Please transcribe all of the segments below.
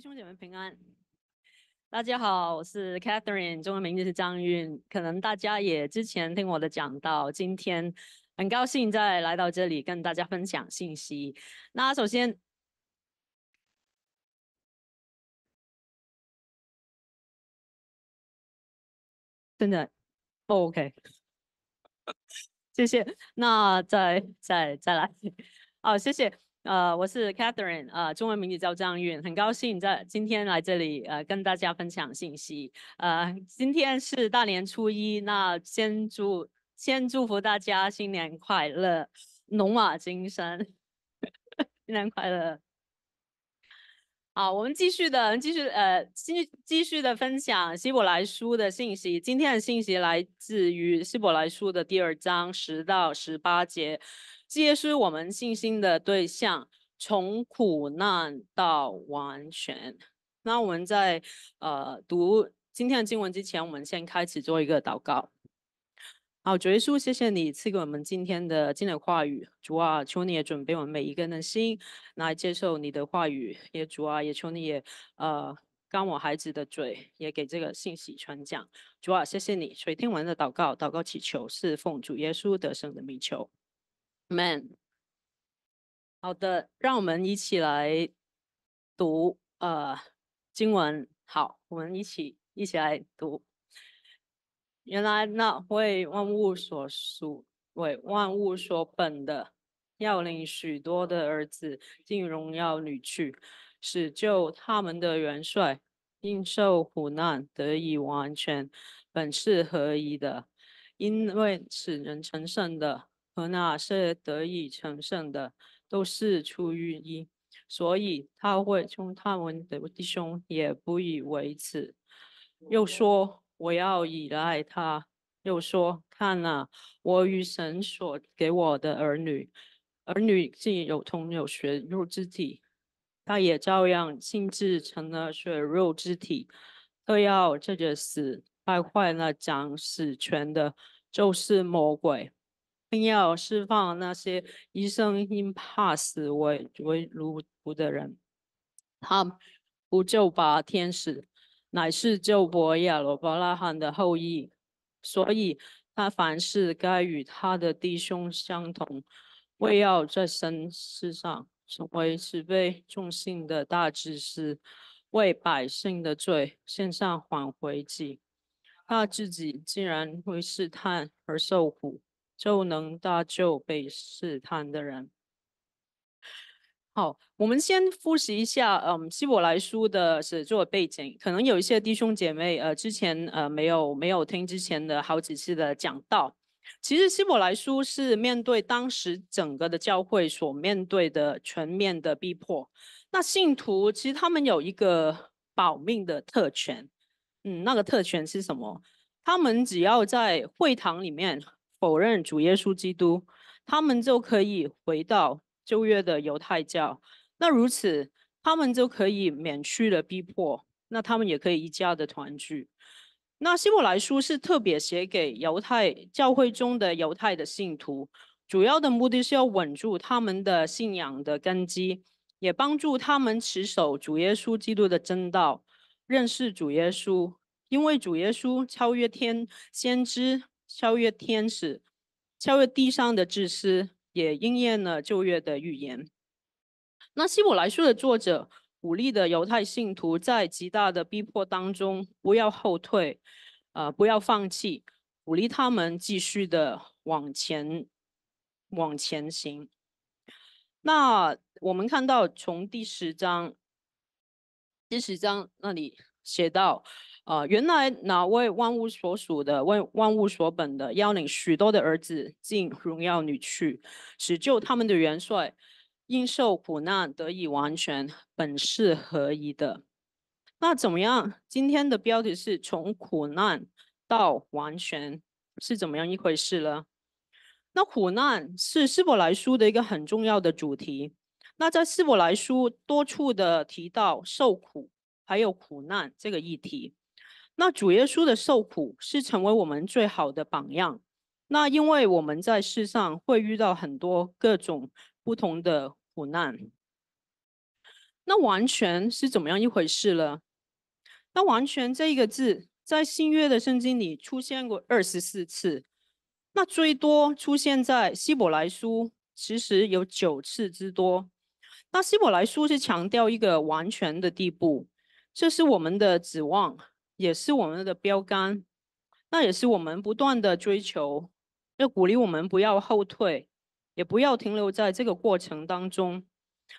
兄弟姐妹平安，大家好，我是 Catherine，中文名字是张韵，可能大家也之前听我的讲到，今天很高兴再来到这里跟大家分享信息。那首先，真的 OK，谢谢，那再再再来，好，谢谢。呃，我是 Catherine，呃，中文名字叫张韵，很高兴在今天来这里，呃，跟大家分享信息。呃，今天是大年初一，那先祝先祝福大家新年快乐，龙马精神，新年快乐。好，我们继续的继续，呃，继续继续的分享希伯来书的信息。今天的信息来自于希伯来书的第二章十到十八节。接受我们信心的对象，从苦难到完全。那我们在呃读今天的经文之前，我们先开始做一个祷告。好，主耶稣，谢谢你赐给我们今天的经典话语。主啊，求你也准备我们每一个人的心，来接受你的话语。也主啊，也求你也呃，刚我孩子的嘴，也给这个信息传讲。主啊，谢谢你。所以，听完的祷告，祷告祈求是奉主耶稣得胜的名求。Man，好的，让我们一起来读呃经文。好，我们一起一起来读。原来那为万物所属、为万物所本的，要领许多的儿子进荣耀里去，使就他们的元帅因受苦难得以完全，本是合一的？因为使人成圣的。和那些得以成圣的，都是出于一，所以他会从他们的弟兄也不以为耻，又说我要依赖他，又说看啊，我与神所给我的儿女，儿女既有同有血肉之体，他也照样性质成了血肉之体，都要这个死败坏了掌死权的，就是魔鬼。更要释放那些一生因怕死为为奴仆的人，他不救拔天使乃是救博亚罗巴拉罕的后裔，所以他凡事该与他的弟兄相同，为要在身世上成为慈悲众信的大祭司，为百姓的罪献上挽回祭，他自己竟然为试探而受苦。就能搭救被试探的人。好，我们先复习一下，嗯，《希伯来书》的写作背景。可能有一些弟兄姐妹，呃，之前呃没有没有听之前的好几次的讲到。其实，《希伯来书》是面对当时整个的教会所面对的全面的逼迫。那信徒其实他们有一个保命的特权，嗯，那个特权是什么？他们只要在会堂里面。否认主耶稣基督，他们就可以回到旧约的犹太教。那如此，他们就可以免去了逼迫。那他们也可以一家的团聚。那希伯来书是特别写给犹太教会中的犹太的信徒，主要的目的是要稳住他们的信仰的根基，也帮助他们持守主耶稣基督的真道，认识主耶稣。因为主耶稣超越天先知。超越天使，超越地上的自私，也应验了旧约的预言。那希伯来书的作者鼓励的犹太信徒，在极大的逼迫当中不要后退，呃，不要放弃，鼓励他们继续的往前往前行。那我们看到从第十章，第十章那里写到。啊，原来那位万物所属的、为万物所本的要领许多的儿子进荣耀里去，使就他们的元帅因受苦难得以完全，本是合一的。那怎么样？今天的标题是从苦难到完全是怎么样一回事呢？那苦难是希伯来书的一个很重要的主题。那在希伯来书多处的提到受苦还有苦难这个议题。那主耶稣的受苦是成为我们最好的榜样。那因为我们在世上会遇到很多各种不同的苦难，那完全是怎么样一回事了？那“完全”这一个字在新约的圣经里出现过二十四次，那最多出现在希伯来书，其实有九次之多。那希伯来书是强调一个完全的地步，这是我们的指望。也是我们的标杆，那也是我们不断的追求，要鼓励我们不要后退，也不要停留在这个过程当中。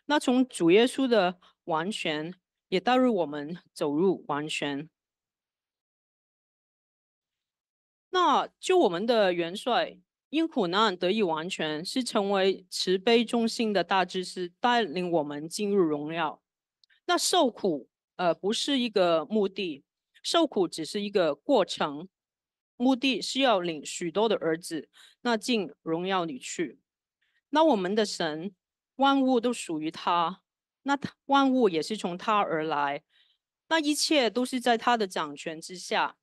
那从主耶稣的完全，也带入我们走入完全。那就我们的元帅因苦难得以完全，是成为慈悲忠心的大智司，带领我们进入荣耀。那受苦，呃，不是一个目的。受苦只是一个过程，目的是要领许多的儿子那进荣耀里去。那我们的神，万物都属于他，那他万物也是从他而来，那一切都是在他的掌权之下。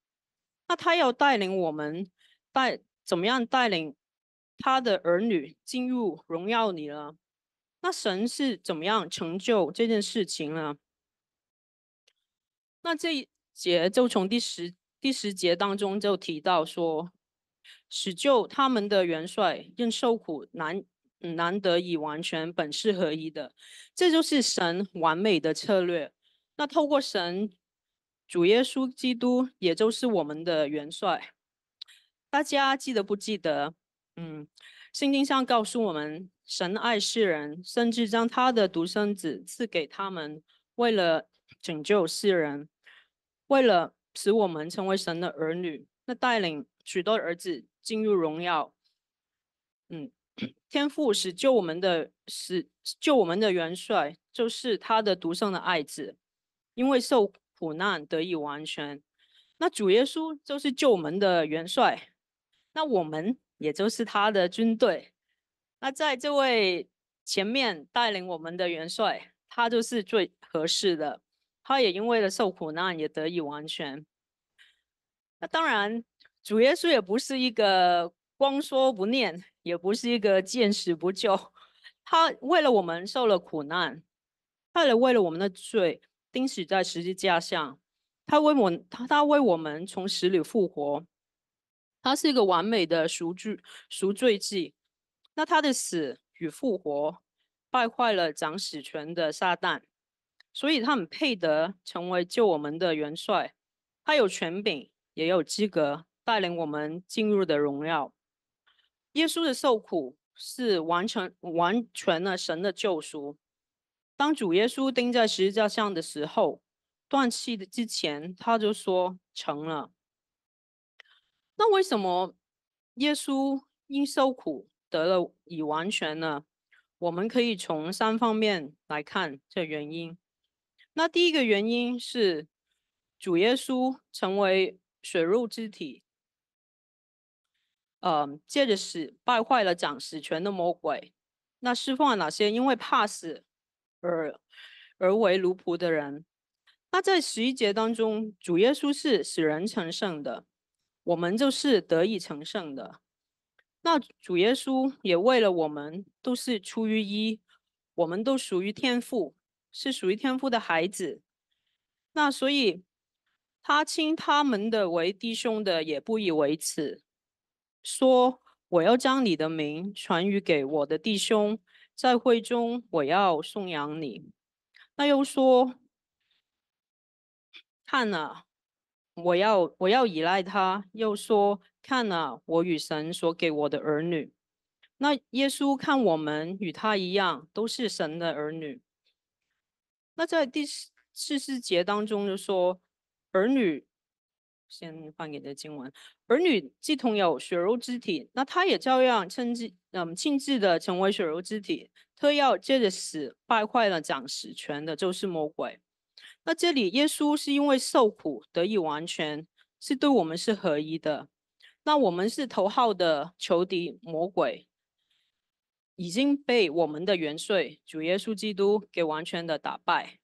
那他要带领我们带怎么样带领他的儿女进入荣耀里了？那神是怎么样成就这件事情呢？那这。节就从第十第十节当中就提到说，使就他们的元帅任受苦难，难得以完全本是合一的，这就是神完美的策略。那透过神主耶稣基督，也就是我们的元帅，大家记得不记得？嗯，圣经上告诉我们，神爱世人，甚至将他的独生子赐给他们，为了拯救世人。为了使我们成为神的儿女，那带领许多儿子进入荣耀，嗯，天父使救我们的，使救我们的元帅，就是他的独生的爱子，因为受苦难得以完全。那主耶稣就是救我们的元帅，那我们也就是他的军队。那在这位前面带领我们的元帅，他就是最合适的。他也因为了受苦难，也得以完全。那当然，主耶稣也不是一个光说不念，也不是一个见死不救。他为了我们受了苦难，他也为了我们的罪钉死在十字架上。他为我，他他为我们从死里复活。他是一个完美的赎罪赎罪祭。那他的死与复活败坏了掌死权的撒旦。所以他很配得成为救我们的元帅，他有权柄，也有资格带领我们进入的荣耀。耶稣的受苦是完成完全了神的救赎。当主耶稣钉在十字架上的时候，断气的之前，他就说成了。那为什么耶稣因受苦得了已完全呢？我们可以从三方面来看这原因。那第一个原因是，主耶稣成为血肉之体，呃，借着死败坏了掌死权的魔鬼。那释放了哪些因为怕死而而为奴仆的人？那在十一节当中，主耶稣是使人成圣的，我们就是得以成圣的。那主耶稣也为了我们，都是出于一，我们都属于天父。是属于天父的孩子，那所以他亲他们的为弟兄的也不以为耻，说我要将你的名传与给我的弟兄，在会中我要颂扬你。那又说，看呐，我要我要依赖他。又说看呐，我与神所给我的儿女。那耶稣看我们与他一样，都是神的儿女。那在第四四四节当中就说，儿女，先放你的经文，儿女既同有血肉之体，那他也照样称之，嗯，亲自的成为血肉之体，特要借着死败坏了掌死权的，就是魔鬼。那这里耶稣是因为受苦得以完全，是对我们是合一的。那我们是头号的仇敌，魔鬼。已经被我们的元帅主耶稣基督给完全的打败。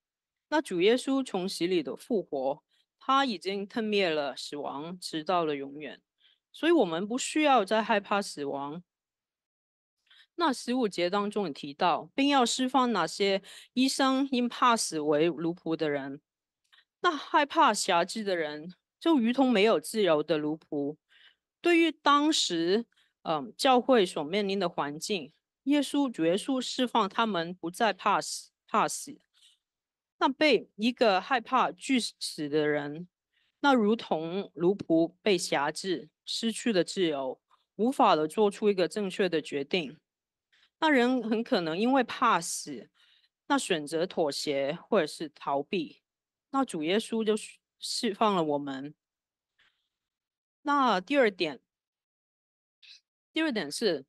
那主耶稣从死里的复活，他已经吞灭了死亡，直到了永远。所以，我们不需要再害怕死亡。那十五节当中提到，并要释放那些医生因怕死为奴仆的人。那害怕辖制的人，就如同没有自由的奴仆。对于当时，嗯，教会所面临的环境。耶稣、耶稣释放他们，不再怕死、怕死。那被一个害怕惧死的人，那如同奴仆被辖制，失去了自由，无法的做出一个正确的决定。那人很可能因为怕死，那选择妥协或者是逃避。那主耶稣就释放了我们。那第二点，第二点是。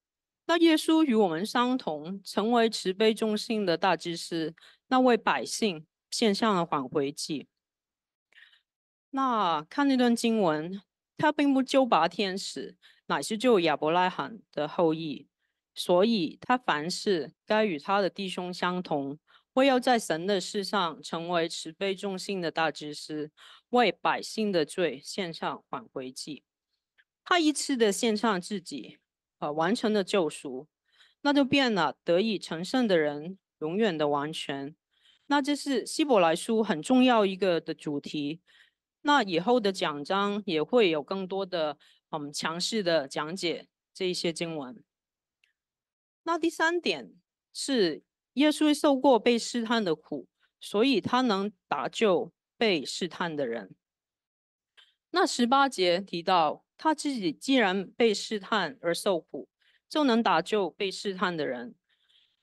那耶稣与我们相同，成为慈悲众性的大祭司，那为百姓献上了挽回祭。那看那段经文，他并不救拔天使，乃是救亚伯拉罕的后裔。所以，他凡事该与他的弟兄相同，为要在神的事上成为慈悲众性的大祭司，为百姓的罪献上挽回祭。他一次的献上自己。呃完成的救赎，那就变了，得以成圣的人，永远的完全。那这是希伯来书很重要一个的主题。那以后的讲章也会有更多的嗯强势的讲解这一些经文。那第三点是，耶稣受过被试探的苦，所以他能搭救被试探的人。那十八节提到。他自己既然被试探而受苦，就能打救被试探的人。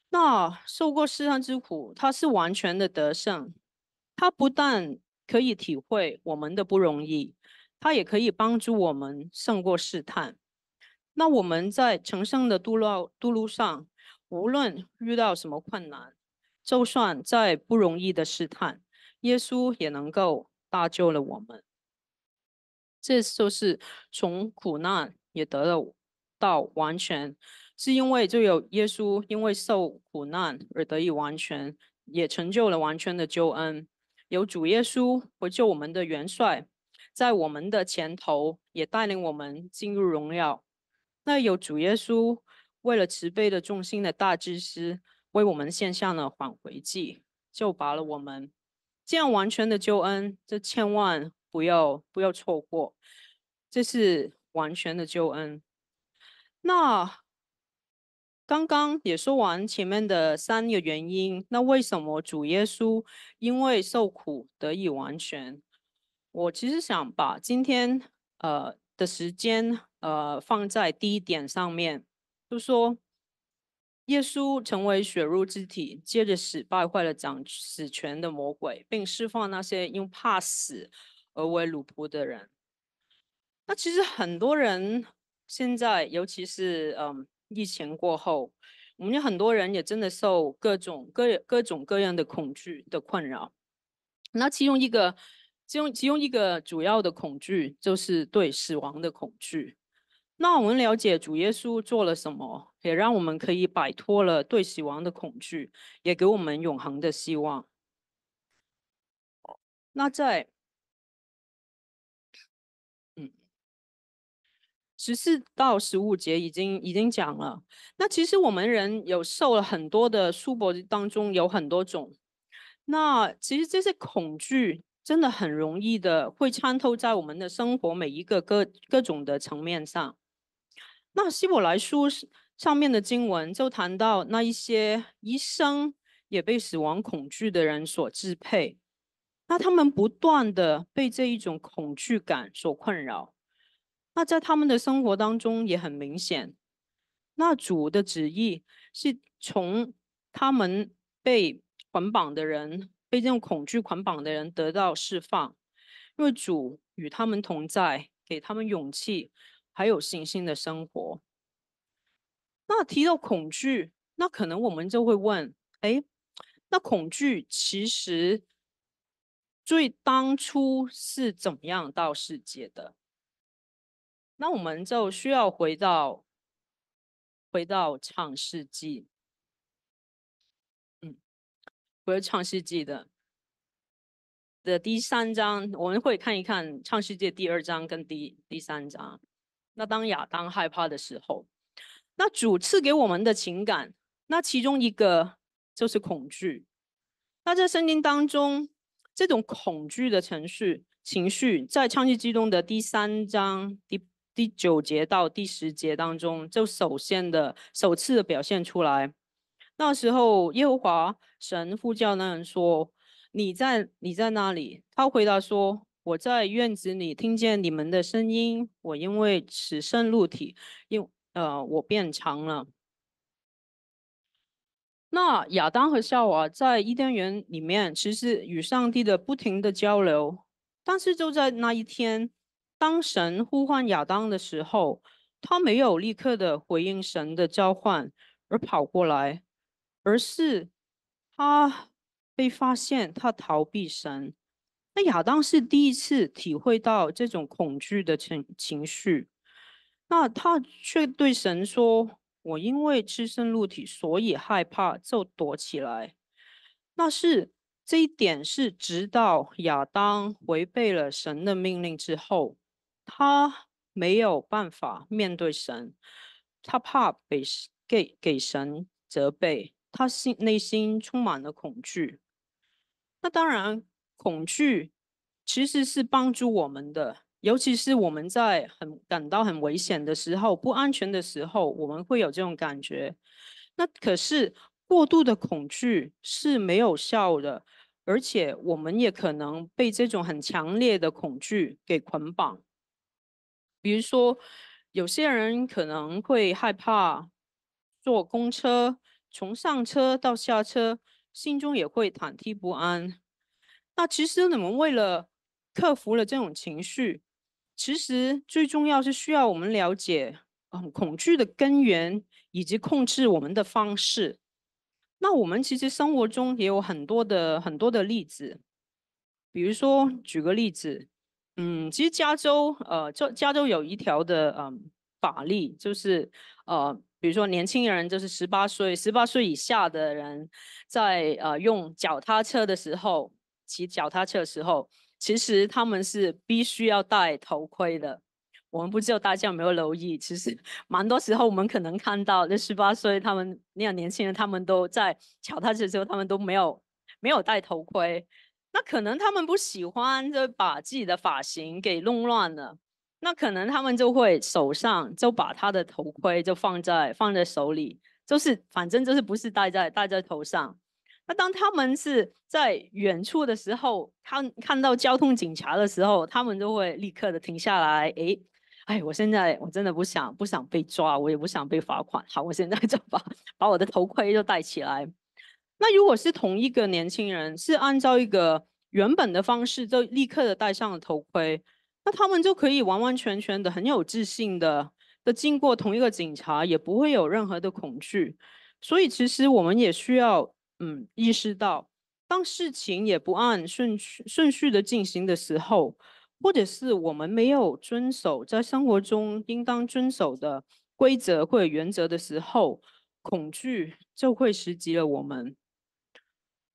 那受过试探之苦，他是完全的得胜。他不但可以体会我们的不容易，他也可以帮助我们胜过试探。那我们在成圣的渡路渡路上，无论遇到什么困难，就算再不容易的试探，耶稣也能够搭救了我们。这就是从苦难也得了到完全，是因为就有耶稣因为受苦难而得以完全，也成就了完全的救恩。有主耶稣为救我们的元帅，在我们的前头也带领我们进入荣耀。那有主耶稣为了慈悲的众心的大祭司，为我们献上了返回祭，救拔了我们。这样完全的救恩，这千万。不要不要错过，这是完全的救恩。那刚刚也说完前面的三个原因，那为什么主耶稣因为受苦得以完全？我其实想把今天呃的时间呃放在第一点上面，就说耶稣成为血肉之体，接着死败坏了掌死权的魔鬼，并释放那些因怕死。而为奴仆的人，那其实很多人现在，尤其是嗯疫情过后，我们有很多人也真的受各种各各种各样的恐惧的困扰。那其中一个，其中其中一个主要的恐惧就是对死亡的恐惧。那我们了解主耶稣做了什么，也让我们可以摆脱了对死亡的恐惧，也给我们永恒的希望。那在十四到十五节已经已经讲了，那其实我们人有受了很多的束缚，当中有很多种。那其实这些恐惧真的很容易的会参透在我们的生活每一个各各种的层面上。那希伯来书上面的经文就谈到，那一些一生也被死亡恐惧的人所支配，那他们不断的被这一种恐惧感所困扰。那在他们的生活当中也很明显，那主的旨意是从他们被捆绑的人，被这种恐惧捆绑的人得到释放，因为主与他们同在，给他们勇气，还有信心的生活。那提到恐惧，那可能我们就会问：哎，那恐惧其实最当初是怎么样到世界的？那我们就需要回到回到创世纪，嗯，不是创世纪的的第三章，我们会看一看创世纪第二章跟第第三章。那当亚当害怕的时候，那主赐给我们的情感，那其中一个就是恐惧。那在圣经当中，这种恐惧的程序情绪，在创世纪中的第三章第。第九节到第十节当中，就首先的首次的表现出来。那时候耶和华神呼叫那人说：“你在你在哪里？”他回答说：“我在院子里听见你们的声音，我因为此生入体，因呃我变长了。”那亚当和夏娃在伊甸园里面，其实与上帝的不停的交流，但是就在那一天。当神呼唤亚当的时候，他没有立刻的回应神的召唤而跑过来，而是他被发现他逃避神。那亚当是第一次体会到这种恐惧的情情绪，那他却对神说：“我因为吃身露体，所以害怕，就躲起来。”那是这一点是直到亚当违背了神的命令之后。他没有办法面对神，他怕被给给神责备，他心内心充满了恐惧。那当然，恐惧其实是帮助我们的，尤其是我们在很感到很危险的时候、不安全的时候，我们会有这种感觉。那可是过度的恐惧是没有效的，而且我们也可能被这种很强烈的恐惧给捆绑。比如说，有些人可能会害怕坐公车，从上车到下车，心中也会忐忑不安。那其实，你们为了克服了这种情绪，其实最重要是需要我们了解嗯恐惧的根源以及控制我们的方式。那我们其实生活中也有很多的很多的例子，比如说，举个例子。嗯，其实加州，呃，就加州有一条的，嗯，法律就是，呃，比如说年轻人，就是十八岁，十八岁以下的人，在呃用脚踏车的时候，骑脚踏车的时候，其实他们是必须要戴头盔的。我们不知道大家有没有留意，其实蛮多时候我们可能看到那十八岁他们那样年轻人，他们都在脚踏车的时候，他们都没有没有戴头盔。那可能他们不喜欢就把自己的发型给弄乱了。那可能他们就会手上就把他的头盔就放在放在手里，就是反正就是不是戴在戴在头上。那当他们是在远处的时候看看到交通警察的时候，他们就会立刻的停下来。哎哎，我现在我真的不想不想被抓，我也不想被罚款。好，我现在就把把我的头盔就戴起来。那如果是同一个年轻人，是按照一个原本的方式，就立刻的戴上了头盔，那他们就可以完完全全的、很有自信的的经过同一个警察，也不会有任何的恐惧。所以，其实我们也需要，嗯，意识到，当事情也不按顺序顺序的进行的时候，或者是我们没有遵守在生活中应当遵守的规则或者原则的时候，恐惧就会袭击了我们。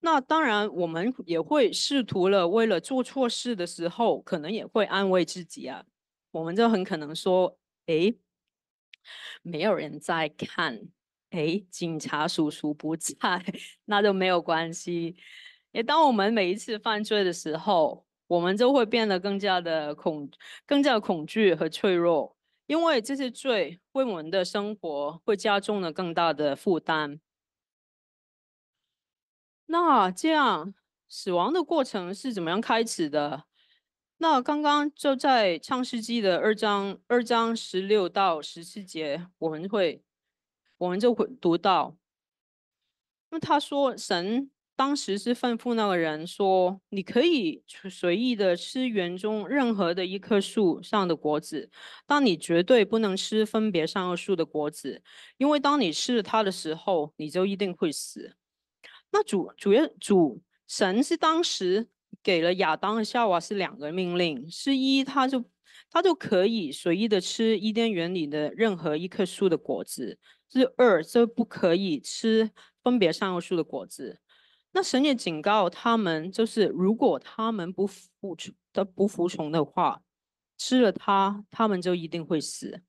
那当然，我们也会试图了，为了做错事的时候，可能也会安慰自己啊。我们就很可能说：“哎，没有人在看，哎，警察叔叔不在，那就没有关系。”也当我们每一次犯罪的时候，我们就会变得更加的恐，更加恐惧和脆弱，因为这些罪为我们的生活会加重了更大的负担。那这样，死亡的过程是怎么样开始的？那刚刚就在创世纪》的二章二章十六到十七节，我们会，我们就会读到。那他说，神当时是吩咐那个人说：“你可以随意的吃园中任何的一棵树上的果子，但你绝对不能吃分别善恶树的果子，因为当你吃了它的时候，你就一定会死。”那主、主耶主神是当时给了亚当和夏娃是两个命令：是一，他就他就可以随意的吃伊甸园里的任何一棵树的果子；是二，这不可以吃分别善恶树的果子。那神也警告他们，就是如果他们不服从他不服从的话，吃了它，他们就一定会死。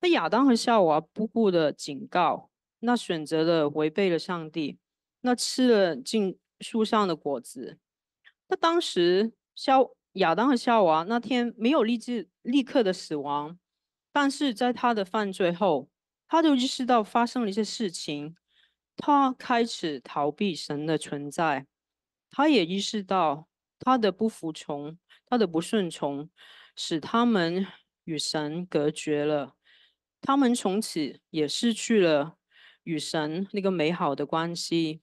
那亚当和夏娃不顾的警告，那选择了违背了上帝。那吃了进树上的果子，那当时夏亚当和夏娃那天没有立即立刻的死亡，但是在他的犯罪后，他就意识到发生了一些事情，他开始逃避神的存在，他也意识到他的不服从，他的不顺从使他们与神隔绝了，他们从此也失去了与神那个美好的关系。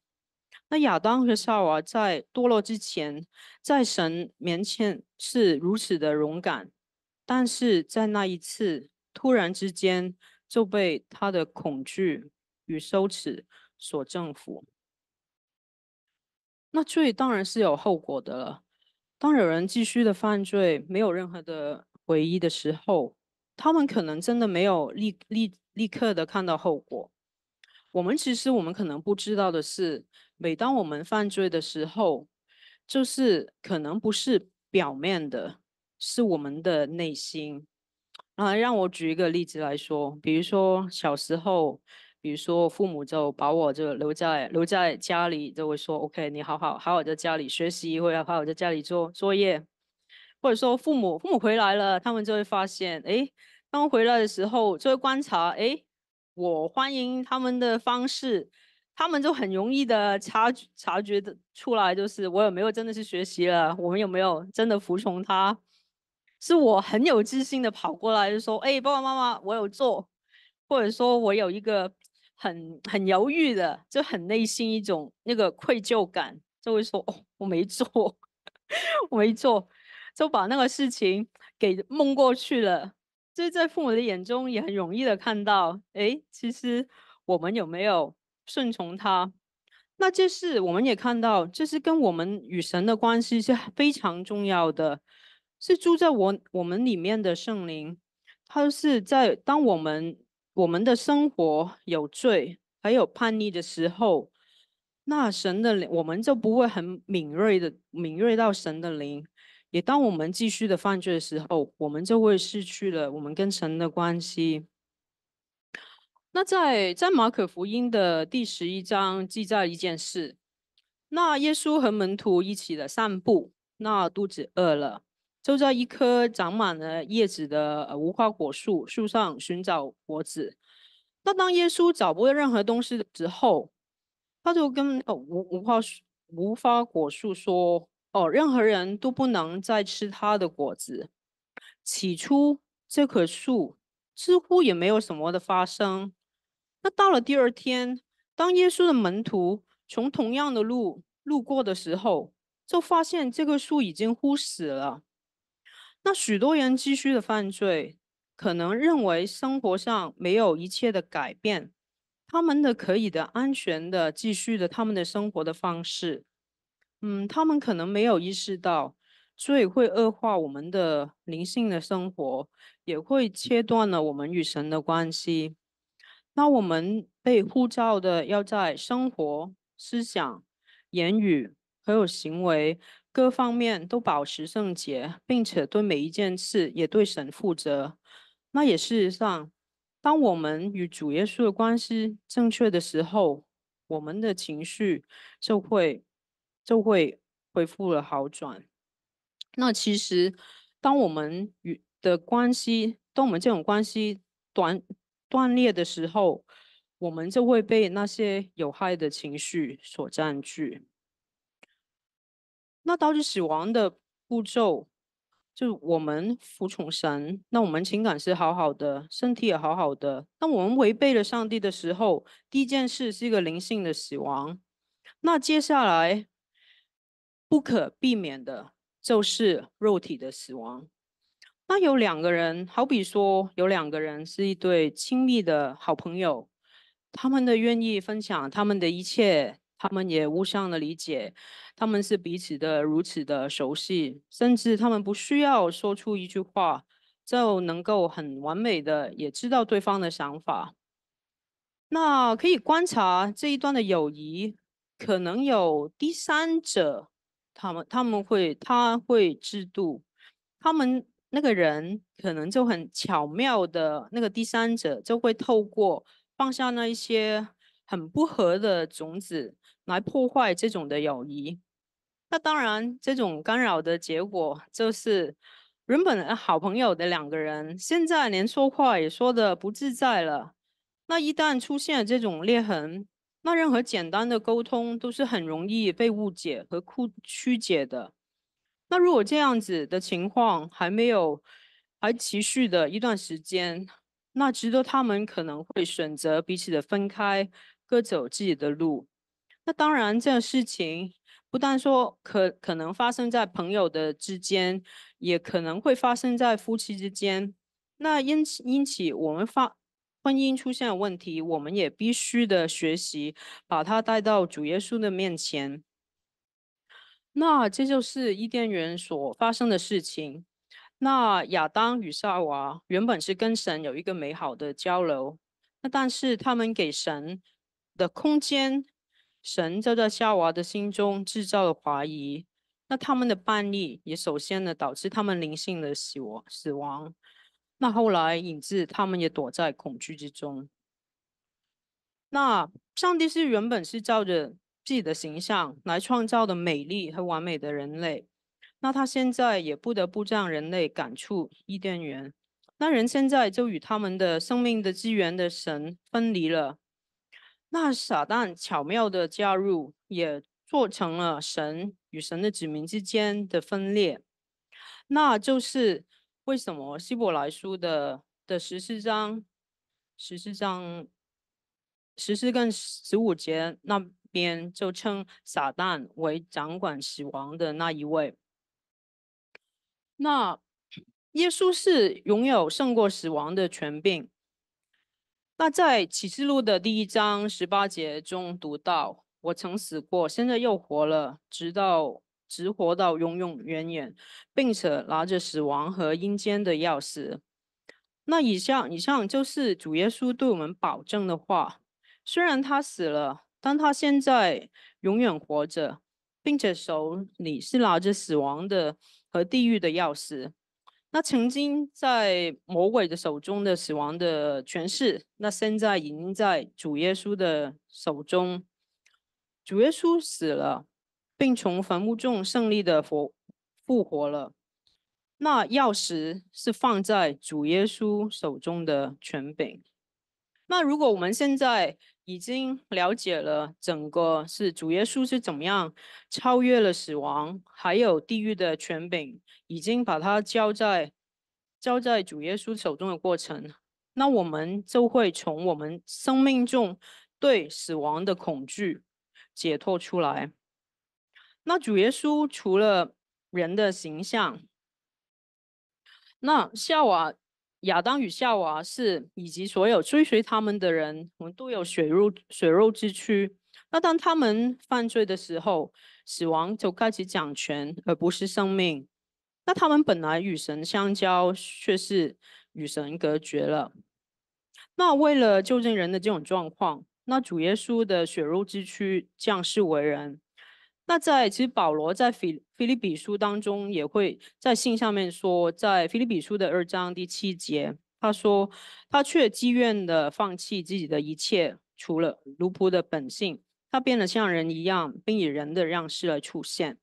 那亚当和夏娃在堕落之前，在神面前是如此的勇敢，但是在那一次突然之间就被他的恐惧与羞耻所征服。那罪当然是有后果的了。当有人继续的犯罪，没有任何的悔意的时候，他们可能真的没有立立立刻的看到后果。我们其实我们可能不知道的是，每当我们犯罪的时候，就是可能不是表面的，是我们的内心。啊，让我举一个例子来说，比如说小时候，比如说父母就把我就留在留在家里，就会说 OK，你好好好好在家里学习，或者好好在家里做作业，或者说父母父母回来了，他们就会发现，哎，当回来的时候就会观察，哎。我欢迎他们的方式，他们就很容易的察察觉的出来，就是我有没有真的是学习了，我们有没有真的服从他？是我很有自信的跑过来就说：“哎，爸爸妈妈，我有做。”或者说我有一个很很犹豫的，就很内心一种那个愧疚感，就会说：“哦，我没做，我没做，就把那个事情给蒙过去了。”所以在父母的眼中也很容易的看到，哎，其实我们有没有顺从他？那就是我们也看到，这是跟我们与神的关系是非常重要的，是住在我我们里面的圣灵，他是在当我们我们的生活有罪还有叛逆的时候，那神的灵我们就不会很敏锐的敏锐到神的灵。也当我们继续的犯罪的时候，我们就会失去了我们跟神的关系。那在在马可福音的第十一章记载一件事，那耶稣和门徒一起的散步，那肚子饿了，就在一棵长满了叶子的无花果树树上寻找果子。那当耶稣找不到任何东西之后，他就跟无无花无花果树说。哦，任何人都不能再吃它的果子。起初，这棵树似乎也没有什么的发生。那到了第二天，当耶稣的门徒从同样的路路过的时候，就发现这棵树已经枯死了。那许多人继续的犯罪，可能认为生活上没有一切的改变，他们的可以的、安全的、继续的他们的生活的方式。嗯，他们可能没有意识到，所以会恶化我们的灵性的生活，也会切断了我们与神的关系。那我们被呼召的，要在生活、思想、言语还有行为各方面都保持圣洁，并且对每一件事也对神负责。那也事实上，当我们与主耶稣的关系正确的时候，我们的情绪就会。就会恢复了好转。那其实，当我们的关系，当我们这种关系断断裂的时候，我们就会被那些有害的情绪所占据。那导致死亡的步骤，就我们服从神。那我们情感是好好的，身体也好好的。那我们违背了上帝的时候，第一件事是一个灵性的死亡。那接下来。不可避免的就是肉体的死亡。那有两个人，好比说有两个人是一对亲密的好朋友，他们的愿意分享他们的一切，他们也互相的理解，他们是彼此的如此的熟悉，甚至他们不需要说出一句话就能够很完美的也知道对方的想法。那可以观察这一段的友谊，可能有第三者。他们他们会，他会制度，他们那个人可能就很巧妙的，那个第三者就会透过放下那一些很不合的种子来破坏这种的友谊。那当然，这种干扰的结果就是原本好朋友的两个人，现在连说话也说的不自在了。那一旦出现这种裂痕，那任何简单的沟通都是很容易被误解和曲曲解的。那如果这样子的情况还没有还持续的一段时间，那值得他们可能会选择彼此的分开，各走自己的路。那当然，这样事情不但说可可能发生在朋友的之间，也可能会发生在夫妻之间。那因此，因此，我们发。婚姻出现了问题，我们也必须的学习，把它带到主耶稣的面前。那这就是伊甸园所发生的事情。那亚当与夏娃原本是跟神有一个美好的交流，那但是他们给神的空间，神就在夏娃的心中制造了怀疑。那他们的叛逆也首先呢导致他们灵性的死亡死亡。那后来，引致他们也躲在恐惧之中。那上帝是原本是照着自己的形象来创造的美丽和完美的人类，那他现在也不得不让人类感触伊甸园。那人现在就与他们的生命的资源的神分离了。那撒旦巧妙的加入，也做成了神与神的子民之间的分裂。那就是。为什么希伯来书的的十四章、十四章、十四跟十五节那边就称撒旦为掌管死亡的那一位？那耶稣是拥有胜过死亡的权柄。那在启示录的第一章十八节中读到：“我曾死过，现在又活了，直到。”直活到永永远远，并且拿着死亡和阴间的钥匙。那以上以上就是主耶稣对我们保证的话。虽然他死了，但他现在永远活着，并且手里是拿着死亡的和地狱的钥匙。那曾经在魔鬼的手中的死亡的权势，那现在已经在主耶稣的手中。主耶稣死了。并从坟墓中胜利的活复活了。那钥匙是放在主耶稣手中的权柄。那如果我们现在已经了解了整个是主耶稣是怎么样超越了死亡，还有地狱的权柄，已经把它交在交在主耶稣手中的过程，那我们就会从我们生命中对死亡的恐惧解脱出来。那主耶稣除了人的形象，那夏娃、亚当与夏娃是，以及所有追随他们的人，我们都有血肉血肉之躯。那当他们犯罪的时候，死亡就开始掌权，而不是生命。那他们本来与神相交，却是与神隔绝了。那为了纠正人的这种状况，那主耶稣的血肉之躯降世为人。那在其实保罗在菲菲利比书当中也会在信上面说，在菲利比书的二章第七节，他说他却积怨的放弃自己的一切，除了奴仆的本性，他变得像人一样，并以人的样式来出现。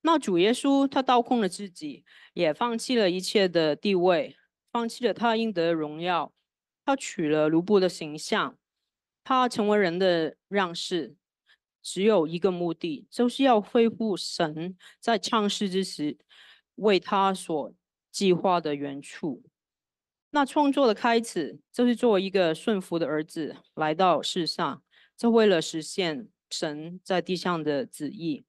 那主耶稣他倒空了自己，也放弃了一切的地位，放弃了他应得的荣耀，他取了奴仆的形象，他成为人的样式。只有一个目的，就是要恢复神在创世之时为他所计划的原处。那创作的开始，就是作为一个顺服的儿子来到世上，就为了实现神在地上的旨意。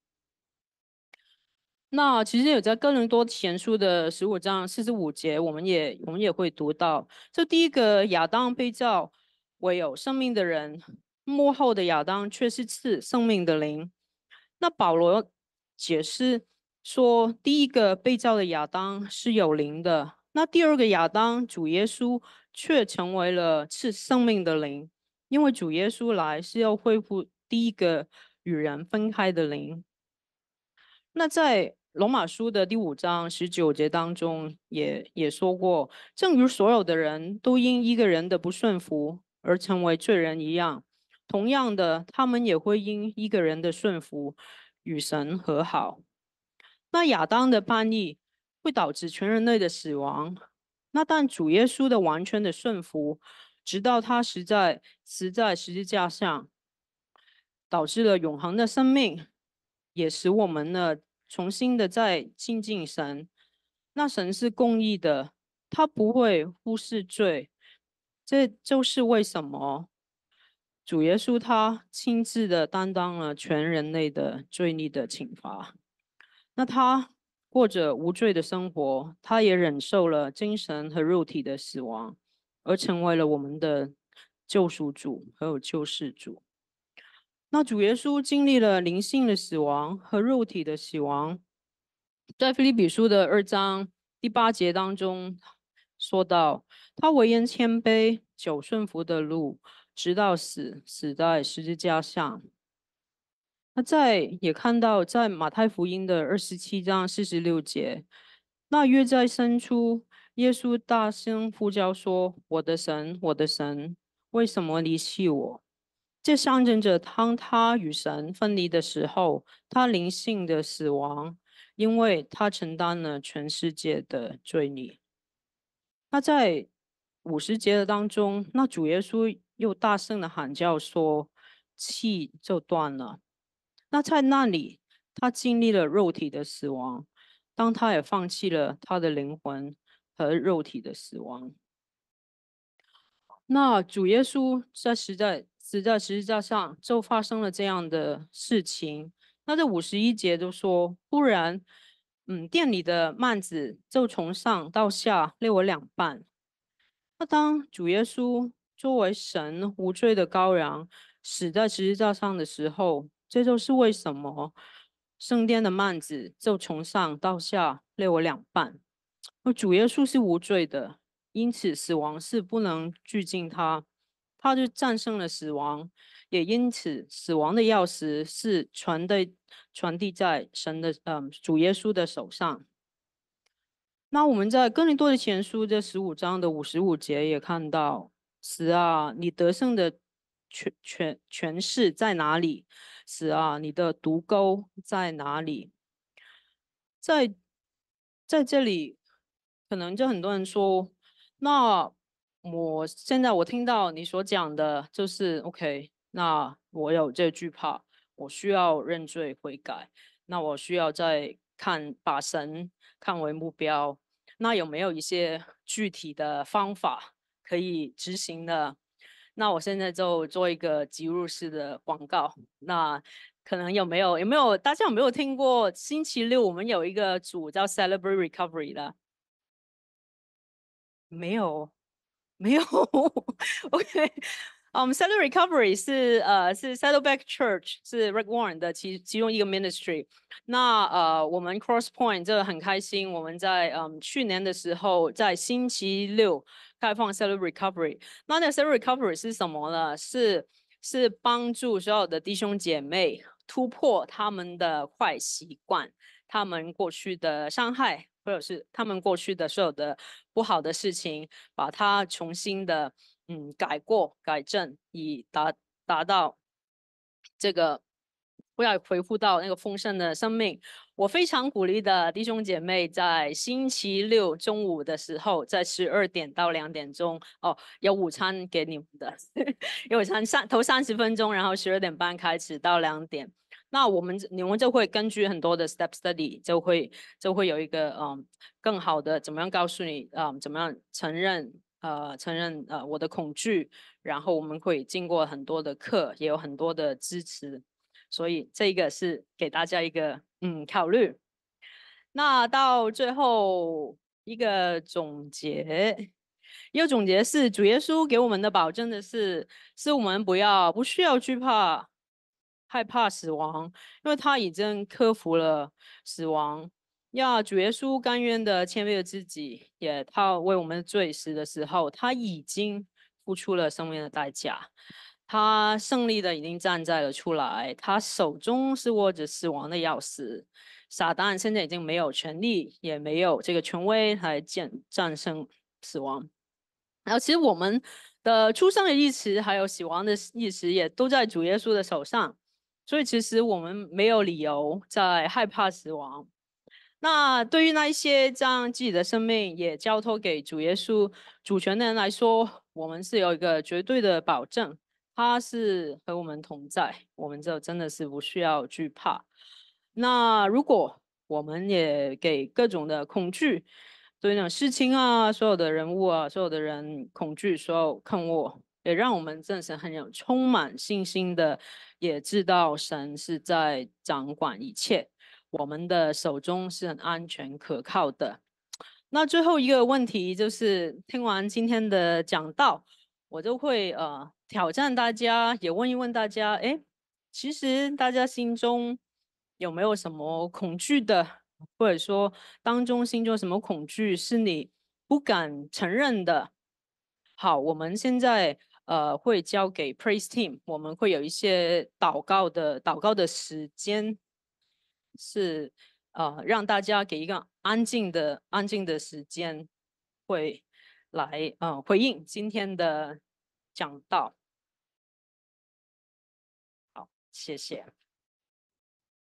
那其实有在哥林多前书的十五章四十五节，我们也我们也会读到，这第一个亚当被造为有生命的人。幕后的亚当却是赐生命的灵。那保罗解释说，第一个被造的亚当是有灵的。那第二个亚当，主耶稣却成为了赐生命的灵，因为主耶稣来是要恢复第一个与人分开的灵。那在罗马书的第五章十九节当中也也说过：，正如所有的人都因一个人的不顺服而成为罪人一样。同样的，他们也会因一个人的顺服与神和好。那亚当的叛逆会导致全人类的死亡。那但主耶稣的完全的顺服，直到他实在死在十字架上，导致了永恒的生命，也使我们呢重新的在亲近神。那神是公义的，他不会忽视罪。这就是为什么。主耶稣他亲自的担当了全人类的罪孽的惩罚，那他过着无罪的生活，他也忍受了精神和肉体的死亡，而成为了我们的救赎主还有救世主。那主耶稣经历了灵性的死亡和肉体的死亡，在菲利比书的二章第八节当中说到，他为人谦卑，久顺服的路。直到死，死在十字架上。那在也看到，在马太福音的二十七章四十六节，那约在深处，耶稣大声呼叫说：“我的神，我的神，为什么离弃我？”这象征着当他与神分离的时候，他灵性的死亡，因为他承担了全世界的罪孽。那在五十节的当中，那主耶稣。又大声的喊叫说：“气就断了。”那在那里，他经历了肉体的死亡；当他也放弃了他的灵魂和肉体的死亡。那主耶稣在十字、在十字架上就发生了这样的事情。那这五十一节都说：“忽然，嗯，店里的幔子就从上到下裂为两半。”那当主耶稣作为神无罪的羔羊，死在十字架上的时候，这就是为什么圣殿的幔子就从上到下裂为两半。而主耶稣是无罪的，因此死亡是不能拘禁他，他就战胜了死亡。也因此，死亡的钥匙是传的传递在神的嗯主耶稣的手上。那我们在哥林多的前书这十五章的五十五节也看到。死啊，你得胜的权权权势在哪里？死啊，你的毒钩在哪里？在在这里，可能就很多人说，那我现在我听到你所讲的，就是 OK，那我有这惧怕，我需要认罪悔改，那我需要再看把神看为目标，那有没有一些具体的方法？可以执行的，那我现在就做一个植入式的广告。那可能有没有有没有大家有没有听过星期六我们有一个组叫 Celebrate Recovery 的？没有，没有，OK。um, s a l v e Recovery 是呃是 s a l e Back Church 是 r e a r e n 的其其中一个 ministry。那呃我们 Cross Point 就很开心，我们在嗯去年的时候在星期六开放 s a l e Recovery。那那 s a l e Recovery 是什么呢？是是帮助所有的弟兄姐妹突破他们的坏习惯，他们过去的伤害或者是他们过去的所有的不好的事情，把它重新的。嗯，改过改正，以达达到这个，不要回复到那个丰盛的生命。我非常鼓励的弟兄姐妹，在星期六中午的时候，在十二点到两点钟哦，有午餐给你们的，有餐三头三十分钟，然后十二点半开始到两点。那我们你们就会根据很多的 Step Study，就会就会有一个嗯，更好的怎么样告诉你，嗯，怎么样承认。呃，承认呃我的恐惧，然后我们会经过很多的课，也有很多的支持，所以这一个是给大家一个嗯考虑。那到最后一个总结，一个总结是主耶稣给我们的保证的是，是我们不要不需要惧怕害怕死亡，因为他已经克服了死亡。要主耶稣甘愿的谦卑的自己，也他为我们罪死的时候，他已经付出了生命的代价，他胜利的已经站在了出来，他手中是握着死亡的钥匙，撒旦现在已经没有权利，也没有这个权威来战战胜死亡。然后，其实我们的出生的意识还有死亡的意识，也都在主耶稣的手上，所以其实我们没有理由在害怕死亡。那对于那一些将自己的生命也交托给主耶稣主权的人来说，我们是有一个绝对的保证，他是和我们同在，我们就真的是不需要惧怕。那如果我们也给各种的恐惧，对那种事情啊，所有的人物啊，所有的人恐惧，所有看我，也让我们的是很有充满信心的，也知道神是在掌管一切。我们的手中是很安全可靠的。那最后一个问题就是，听完今天的讲道，我就会呃挑战大家，也问一问大家，哎，其实大家心中有没有什么恐惧的，或者说当中心中什么恐惧是你不敢承认的？好，我们现在呃会交给 praise team，我们会有一些祷告的祷告的时间。是，呃，让大家给一个安静的、安静的时间，会来，呃，回应今天的讲道。好，谢谢。